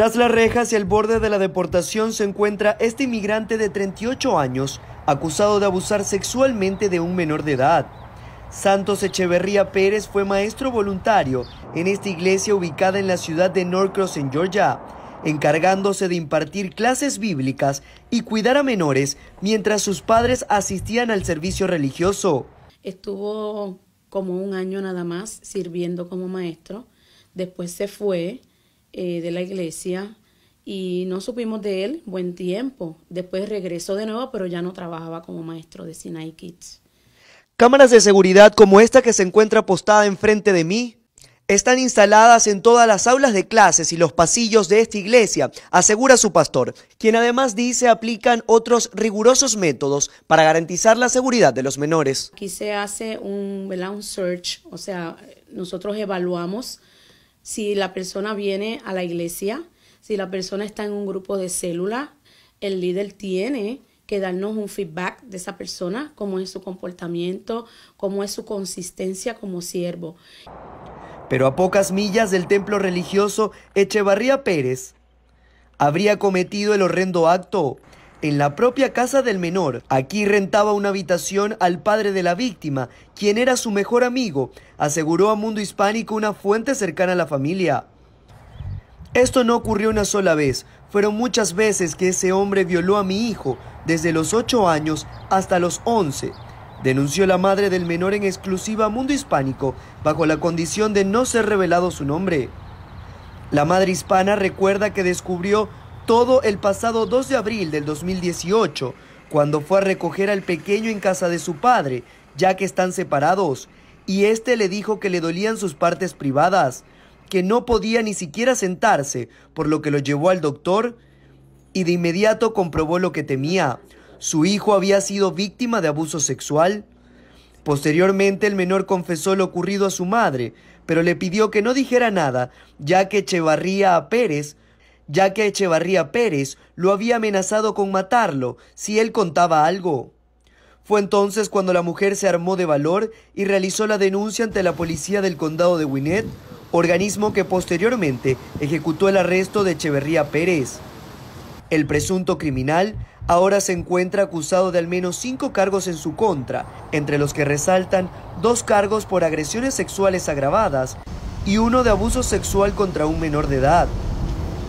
Tras las rejas y el borde de la deportación se encuentra este inmigrante de 38 años acusado de abusar sexualmente de un menor de edad. Santos Echeverría Pérez fue maestro voluntario en esta iglesia ubicada en la ciudad de Norcross, en Georgia, encargándose de impartir clases bíblicas y cuidar a menores mientras sus padres asistían al servicio religioso. Estuvo como un año nada más sirviendo como maestro, después se fue eh, de la iglesia y no supimos de él buen tiempo. Después regresó de nuevo, pero ya no trabajaba como maestro de Sinai Kids. Cámaras de seguridad como esta que se encuentra postada enfrente de mí están instaladas en todas las aulas de clases y los pasillos de esta iglesia, asegura su pastor, quien además dice aplican otros rigurosos métodos para garantizar la seguridad de los menores. Aquí se hace un, un search, o sea, nosotros evaluamos si la persona viene a la iglesia, si la persona está en un grupo de célula, el líder tiene que darnos un feedback de esa persona, cómo es su comportamiento, cómo es su consistencia como siervo. Pero a pocas millas del templo religioso, Echevarría Pérez habría cometido el horrendo acto en la propia casa del menor. Aquí rentaba una habitación al padre de la víctima, quien era su mejor amigo, aseguró a Mundo Hispánico una fuente cercana a la familia. Esto no ocurrió una sola vez, fueron muchas veces que ese hombre violó a mi hijo, desde los 8 años hasta los 11. Denunció la madre del menor en exclusiva a Mundo Hispánico, bajo la condición de no ser revelado su nombre. La madre hispana recuerda que descubrió todo el pasado 2 de abril del 2018, cuando fue a recoger al pequeño en casa de su padre, ya que están separados, y este le dijo que le dolían sus partes privadas, que no podía ni siquiera sentarse, por lo que lo llevó al doctor y de inmediato comprobó lo que temía. Su hijo había sido víctima de abuso sexual. Posteriormente el menor confesó lo ocurrido a su madre, pero le pidió que no dijera nada, ya que Echevarría a Pérez ya que Echevarría Pérez lo había amenazado con matarlo si él contaba algo. Fue entonces cuando la mujer se armó de valor y realizó la denuncia ante la policía del condado de Winnet, organismo que posteriormente ejecutó el arresto de Echeverría Pérez. El presunto criminal ahora se encuentra acusado de al menos cinco cargos en su contra, entre los que resaltan dos cargos por agresiones sexuales agravadas y uno de abuso sexual contra un menor de edad.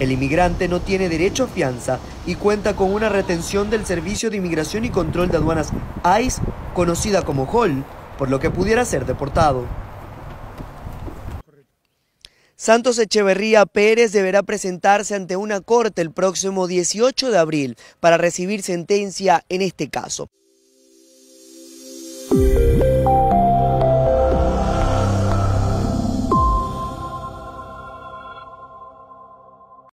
El inmigrante no tiene derecho a fianza y cuenta con una retención del Servicio de Inmigración y Control de Aduanas ICE, conocida como HOL, por lo que pudiera ser deportado. Santos Echeverría Pérez deberá presentarse ante una corte el próximo 18 de abril para recibir sentencia en este caso.